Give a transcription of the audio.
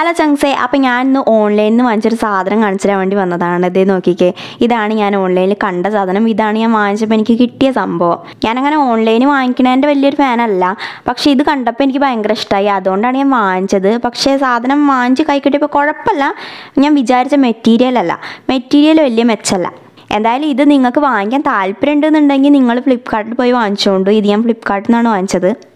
അല്ല ചങ്സേ അപ്പം ഞാൻ ഇന്ന് ഓൺലൈനിൽ നിന്ന് വാങ്ങിച്ചൊരു സാധനം കാണിച്ചു തരാൻ വേണ്ടി വന്നതാണ് ഇതേ നോക്കിക്കേ ഇതാണ് ഞാൻ ഓൺലൈനിൽ കണ്ട സാധനം ഇതാണ് ഞാൻ വാങ്ങിച്ചപ്പോൾ എനിക്ക് കിട്ടിയ സംഭവം ഞാനങ്ങനെ ഓൺലൈനിൽ വാങ്ങിക്കണേൻ്റെ വലിയൊരു ഫാനല്ല പക്ഷേ ഇത് കണ്ടപ്പോൾ എനിക്ക് ഭയങ്കര ഇഷ്ടമായി അതുകൊണ്ടാണ് ഞാൻ വാങ്ങിച്ചത് പക്ഷേ സാധനം വാങ്ങിച്ച് കൈ കിട്ടിയപ്പോൾ കുഴപ്പമില്ല ഞാൻ വിചാരിച്ച മെറ്റീരിയൽ അല്ല മെറ്റീരിയൽ വലിയ മെച്ചമല്ല എന്തായാലും ഇത് നിങ്ങൾക്ക് വാങ്ങിക്കാൻ താല്പര്യം ഉണ്ടെന്നുണ്ടെങ്കിൽ നിങ്ങൾ ഫ്ലിപ്കാർട്ടിൽ പോയി വാങ്ങിച്ചുകൊണ്ടു ഇത് ഞാൻ ഫ്ലിപ്കാർട്ടിൽ നിന്നാണ് വാങ്ങിച്ചത്